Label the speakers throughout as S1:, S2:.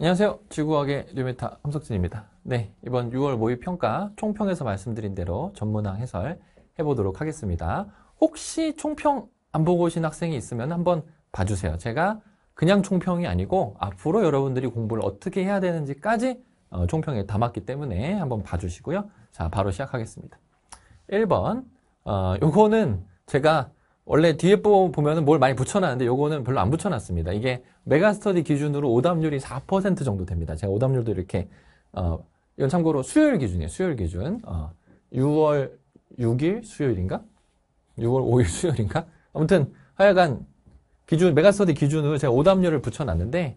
S1: 안녕하세요. 지구학의 류메타 함석진입니다. 네, 이번 6월 모의평가 총평에서 말씀드린 대로 전문항 해설 해보도록 하겠습니다. 혹시 총평 안 보고 오신 학생이 있으면 한번 봐주세요. 제가 그냥 총평이 아니고 앞으로 여러분들이 공부를 어떻게 해야 되는지까지 어, 총평에 담았기 때문에 한번 봐주시고요. 자, 바로 시작하겠습니다. 1번, 어, 요거는 제가 원래 뒤에 보면뭘 많이 붙여놨는데 요거는 별로 안 붙여놨습니다. 이게 메가스터디 기준으로 오답률이 4% 정도 됩니다. 제가 오답률도 이렇게 어, 이건 참고로 수요일 기준이에요. 수요일 기준. 어, 6월 6일 수요일인가? 6월 5일 수요일인가? 아무튼 하여간 기준 메가스터디 기준으로 제가 오답률을 붙여놨는데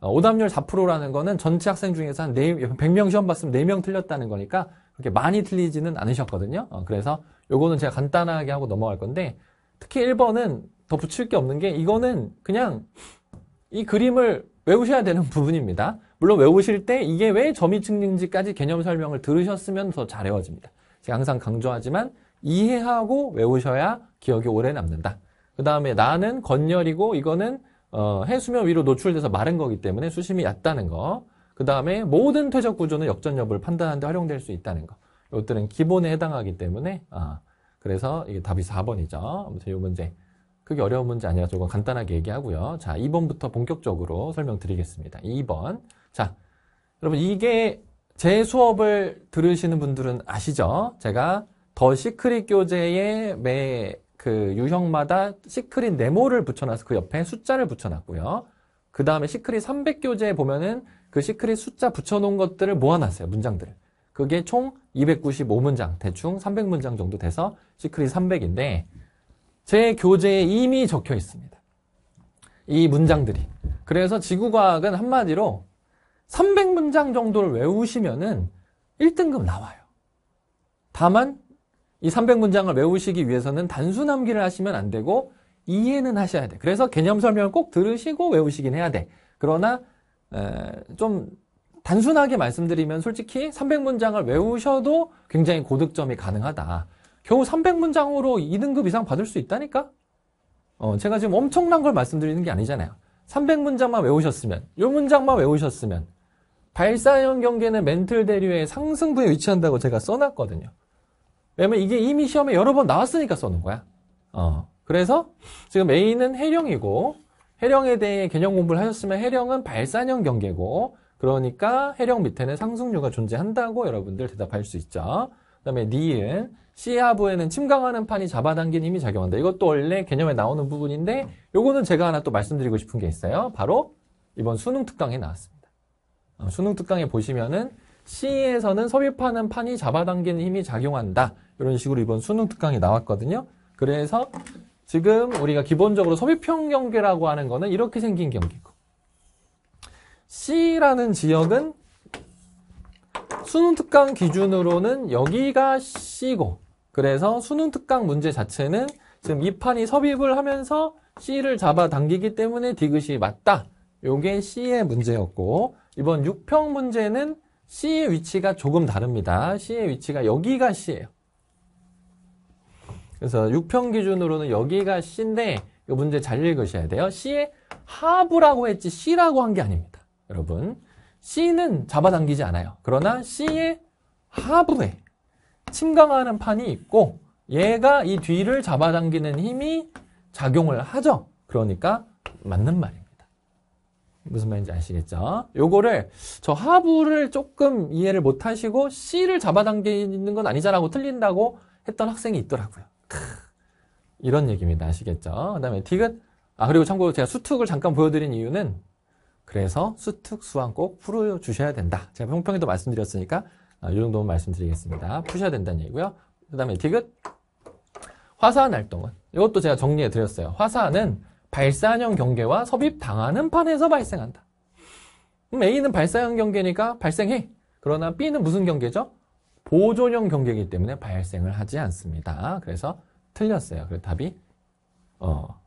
S1: 어, 오답률 4%라는 거는 전체 학생 중에서 한 4, 100명 시험 봤으면 4명 틀렸다는 거니까 그렇게 많이 틀리지는 않으셨거든요. 어, 그래서 요거는 제가 간단하게 하고 넘어갈 건데 특히 1번은 더 붙일 게 없는 게 이거는 그냥 이 그림을 외우셔야 되는 부분입니다. 물론 외우실 때 이게 왜 점이 증진지까지 개념 설명을 들으셨으면 더 잘 외워집니다. 제가 항상 강조하지만 이해하고 외우셔야 기억이 오래 남는다. 그 다음에 나는 건열이고 이거는 어, 해수면 위로 노출돼서 마른 거기 때문에 수심이 얕다는 거. 그 다음에 모든 퇴적 구조는 역전 여부를 판단하는데 활용될 수 있다는 거. 이것들은 기본에 해당하기 때문에 아, 그래서 이게 답이 4번이죠. 아무튼 이 문제. 그게 어려운 문제 아니라 조금 간단하게 얘기하고요. 자, 2번부터 본격적으로 설명드리겠습니다. 2번. 자, 여러분 이게 제 수업을 들으시는 분들은 아시죠? 제가 더 시크릿 교재에 매 그 유형마다 시크릿 네모를 붙여놔서 그 옆에 숫자를 붙여놨고요. 그 다음에 시크릿 300 교재에 보면은 그 시크릿 숫자 붙여놓은 것들을 모아놨어요. 문장들을. 그게 총 295문장, 대충 300문장 정도 돼서 시크릿 300인데 제 교재에 이미 적혀 있습니다. 이 문장들이. 그래서 지구과학은 한마디로 300문장 정도를 외우시면은 1등급 나와요. 다만 이 300문장을 외우시기 위해서는 단순 암기를 하시면 안 되고 이해는 하셔야 돼. 그래서 개념 설명을 꼭 들으시고 외우시긴 해야 돼. 그러나 에, 좀 단순하게 말씀드리면 솔직히 300문장을 외우셔도 굉장히 고득점이 가능하다. 겨우 300문장으로 2등급 이상 받을 수 있다니까? 어, 제가 지금 엄청난 걸 말씀드리는 게 아니잖아요. 300문장만 외우셨으면, 요 문장만 외우셨으면, 발사형 경계는 멘틀 대류의 상승부에 위치한다고 제가 써놨거든요. 왜냐면 이게 이미 시험에 여러 번 나왔으니까 써는 거야. 어, 그래서 지금 A는 해령이고, 해령에 대해 개념 공부를 하셨으면 해령은 발산형 경계고, 그러니까 해령 밑에는 상승류가 존재한다고 여러분들 대답할 수 있죠. 그 다음에 니은 시 하부에는 침강하는 판이 잡아당긴 힘이 작용한다. 이것도 원래 개념에 나오는 부분인데 요거는 제가 하나 또 말씀드리고 싶은 게 있어요. 바로 이번 수능 특강에 나왔습니다. 수능 어, 특강에 보시면은 C에서는 섭입하는 판이 잡아당기는 힘이 작용한다. 이런 식으로 이번 수능 특강이 나왔거든요. 그래서 지금 우리가 기본적으로 섭입형 경계라고 하는 거는 이렇게 생긴 경계고 C라는 지역은 수능특강 기준으로는 여기가 C고 그래서 수능특강 문제 자체는 지금 이 판이 섭입을 하면서 C를 잡아당기기 때문에 디귿이 맞다. 요게 C의 문제였고 이번 6평 문제는 C의 위치가 조금 다릅니다. C의 위치가 여기가 C예요. 그래서 6평 기준으로는 여기가 C인데 이 문제 잘 읽으셔야 돼요. C의 하부라고 했지 C라고 한 게 아닙니다. 여러분 C는 잡아당기지 않아요. 그러나 C의 하부에 침강하는 판이 있고 얘가 이 뒤를 잡아당기는 힘이 작용을 하죠. 그러니까 맞는 말입니다. 무슨 말인지 아시겠죠? 요거를 저 하부를 조금 이해를 못 하시고 C를 잡아당기는 건 아니잖아고 틀린다고 했던 학생이 있더라고요. 크, 이런 얘기입니다. 아시겠죠? 그 다음에 디귿 아 그리고 참고로 제가 수특을 잠깐 보여드린 이유는 그래서 수특수완꼭 풀어주셔야 된다. 제가 평평에도 말씀드렸으니까 이 아, 정도는 말씀드리겠습니다. 푸셔야 된다는 얘기고요. 그 다음에 디귿 화산 활동은 이것도 제가 정리해 드렸어요. 화산은 발산형 경계와 섭입당하는 판에서 발생한다. 그럼 A는 발산형 경계니까 발생해. 그러나 B는 무슨 경계죠? 보존형 경계이기 때문에 발생을 하지 않습니다. 그래서 틀렸어요. 그래서 답이 어,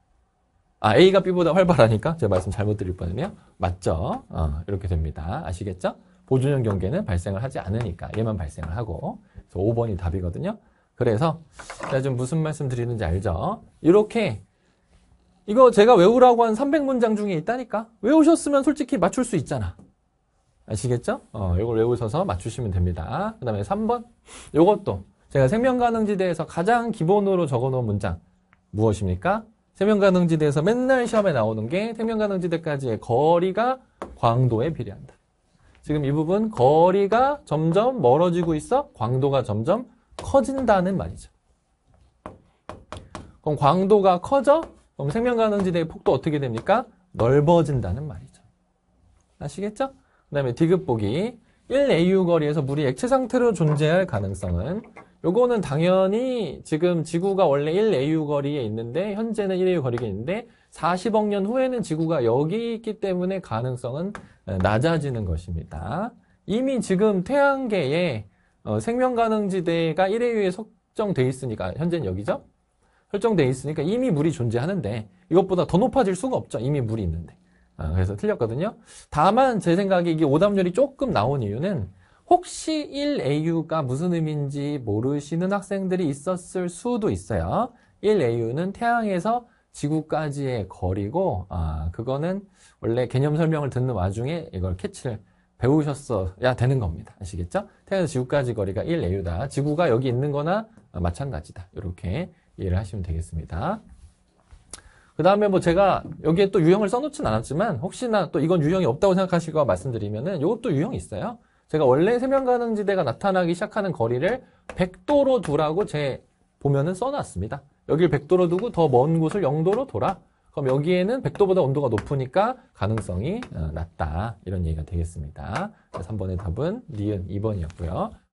S1: 아, A가 B보다 활발하니까 제가 말씀 잘못 드릴 뻔했네요. 맞죠? 어, 이렇게 됩니다. 아시겠죠? 보존형 경계는 발생을 하지 않으니까 얘만 발생을 하고 그래서 5번이 답이거든요. 그래서 제가 지금 무슨 말씀 드리는지 알죠? 이렇게 이거 제가 외우라고 한 300문장 중에 있다니까 외우셨으면 솔직히 맞출 수 있잖아. 아시겠죠? 어, 이걸 외우셔서 맞추시면 됩니다. 그 다음에 3번 이것도 제가 생명가능지대에서 가장 기본으로 적어놓은 문장 무엇입니까? 생명가능지대에서 맨날 시험에 나오는 게생명가능지대까지의 거리가 광도에 비례한다. 지금 이 부분 거리가 점점 멀어지고 있어 광도가 점점 커진다는 말이죠. 그럼 광도가 커져 그럼 생명가능지대의 폭도 어떻게 됩니까? 넓어진다는 말이죠. 아시겠죠? 그 다음에 디귿보기 1AU 거리에서 물이 액체 상태로 존재할 가능성은 요거는 당연히 지금 지구가 원래 1AU 거리에 있는데 현재는 1AU 거리에 있는데 40억 년 후에는 지구가 여기 있기 때문에 가능성은 낮아지는 것입니다. 이미 지금 태양계에 어, 생명 가능지대가 1AU에 설정돼 있으니까 현재는 여기죠. 설정돼 있으니까 이미 물이 존재하는데 이것보다 더 높아질 수가 없죠. 이미 물이 있는데. 아, 그래서 틀렸거든요. 다만 제 생각에 이게 오답률이 조금 나온 이유는 혹시 1AU가 무슨 의미인지 모르시는 학생들이 있었을 수도 있어요. 1AU는 태양에서 지구까지의 거리고 아 그거는 원래 개념 설명을 듣는 와중에 이걸 캐치를 배우셨어야 되는 겁니다. 아시겠죠? 태양에서 지구까지 거리가 1AU다. 지구가 여기 있는 거나 마찬가지다. 이렇게 이해를 하시면 되겠습니다. 그 다음에 뭐 제가 여기에 또 유형을 써놓진 않았지만 혹시나 또 이건 유형이 없다고 생각하실거 말씀드리면은 이것도 유형이 있어요. 제가 원래 세면 가능지대가 나타나기 시작하는 거리를 100도로 두라고 제 보면은 써놨습니다. 여기를 100도로 두고 더 먼 곳을 0도로 돌아. 그럼 여기에는 100도보다 온도가 높으니까 가능성이 어, 낮다. 이런 얘기가 되겠습니다. 3번의 답은 니은 2번이었고요.